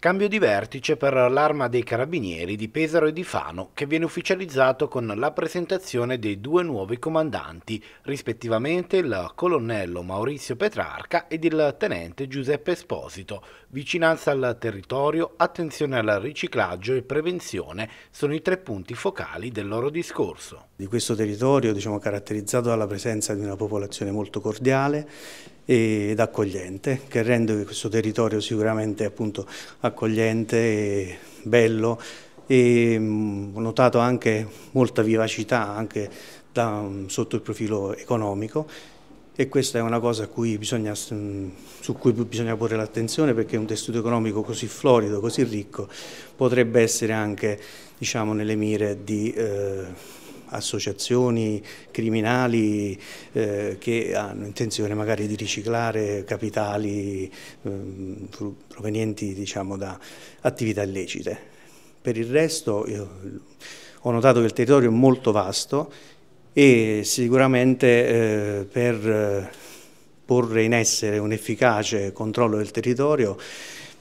Cambio di vertice per l'Arma dei Carabinieri di Pesaro e di Fano che viene ufficializzato con la presentazione dei due nuovi comandanti, rispettivamente il colonnello Maurizio Petrarca ed il tenente Giuseppe Esposito. Vicinanza al territorio, attenzione al riciclaggio e prevenzione sono i tre punti focali del loro discorso. Di questo territorio diciamo, caratterizzato dalla presenza di una popolazione molto cordiale, ed accogliente, che rende questo territorio sicuramente appunto, accogliente, bello e ho notato anche molta vivacità anche da, sotto il profilo economico e questa è una cosa cui bisogna, su cui bisogna porre l'attenzione perché un tessuto economico così florido, così ricco potrebbe essere anche diciamo, nelle mire di... Eh, associazioni criminali eh, che hanno intenzione magari di riciclare capitali eh, provenienti diciamo, da attività illecite. Per il resto io, ho notato che il territorio è molto vasto e sicuramente eh, per porre in essere un efficace controllo del territorio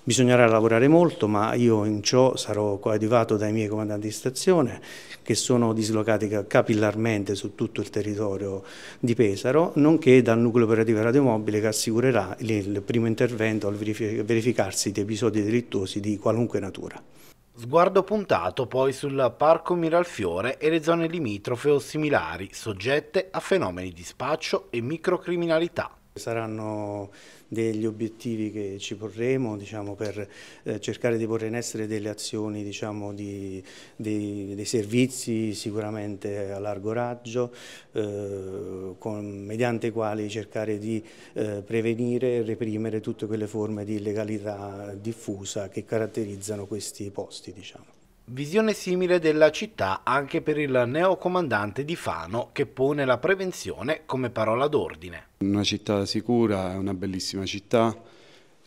Bisognerà lavorare molto, ma io in ciò sarò coadiuvato dai miei comandanti di stazione che sono dislocati capillarmente su tutto il territorio di Pesaro, nonché dal nucleo operativo radiomobile che assicurerà il primo intervento al verificarsi di episodi delittuosi di qualunque natura. Sguardo puntato poi sul Parco Miralfiore e le zone limitrofe o similari, soggette a fenomeni di spaccio e microcriminalità. Saranno degli obiettivi che ci porremo diciamo, per eh, cercare di porre in essere delle azioni diciamo, di, dei, dei, servizi sicuramente a largo raggio, eh, con, mediante i quali cercare di eh, prevenire e reprimere tutte quelle forme di illegalità diffusa che caratterizzano questi posti. Diciamo. Visione simile della città anche per il neocomandante di Fano che pone la prevenzione come parola d'ordine. Una città sicura, è una bellissima città,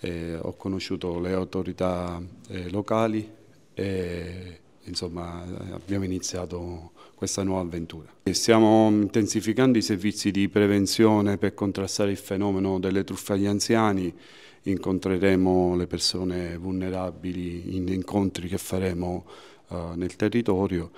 eh, ho conosciuto le autorità eh, locali e insomma abbiamo iniziato questa nuova avventura. E stiamo intensificando i servizi di prevenzione per contrastare il fenomeno delle truffe agli anziani, incontreremo le persone vulnerabili in incontri che faremo uh, nel territorio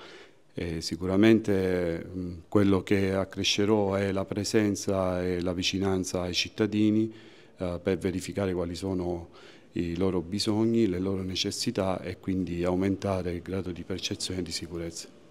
e sicuramente mh, mm, quello che accrescerò è la presenza e la vicinanza ai cittadini uh, per verificare quali sono i loro bisogni, le loro necessità e quindi aumentare il grado di percezione di sicurezza.